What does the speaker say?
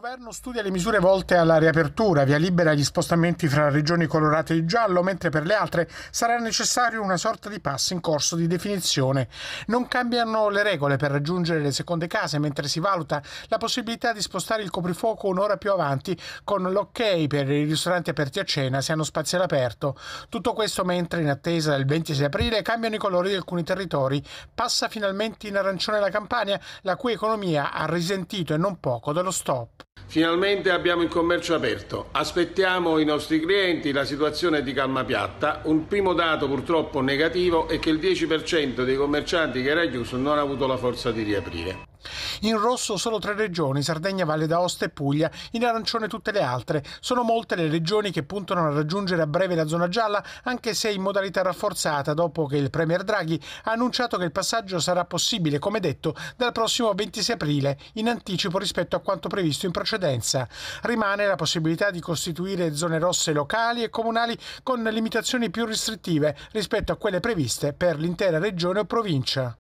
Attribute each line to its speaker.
Speaker 1: governo studia le misure volte alla riapertura, via libera agli spostamenti fra regioni colorate di giallo, mentre per le altre sarà necessario una sorta di passo in corso di definizione. Non cambiano le regole per raggiungere le seconde case, mentre si valuta la possibilità di spostare il coprifuoco un'ora più avanti con l'ok per i ristoranti aperti a cena se hanno spazio all'aperto. Tutto questo mentre in attesa del 26 aprile cambiano i colori di alcuni territori. Passa finalmente in arancione la Campania, la cui economia ha risentito e non poco dello stop.
Speaker 2: Finalmente abbiamo il commercio aperto, aspettiamo i nostri clienti, la situazione è di calma piatta. Un primo dato purtroppo negativo è che il 10% dei commercianti che era chiuso non ha avuto la forza di riaprire.
Speaker 1: In rosso solo tre regioni, Sardegna, Valle d'Aosta e Puglia, in arancione tutte le altre. Sono molte le regioni che puntano a raggiungere a breve la zona gialla, anche se in modalità rafforzata, dopo che il Premier Draghi ha annunciato che il passaggio sarà possibile, come detto, dal prossimo 26 aprile, in anticipo rispetto a quanto previsto in precedenza. Rimane la possibilità di costituire zone rosse locali e comunali con limitazioni più restrittive rispetto a quelle previste per l'intera regione o provincia.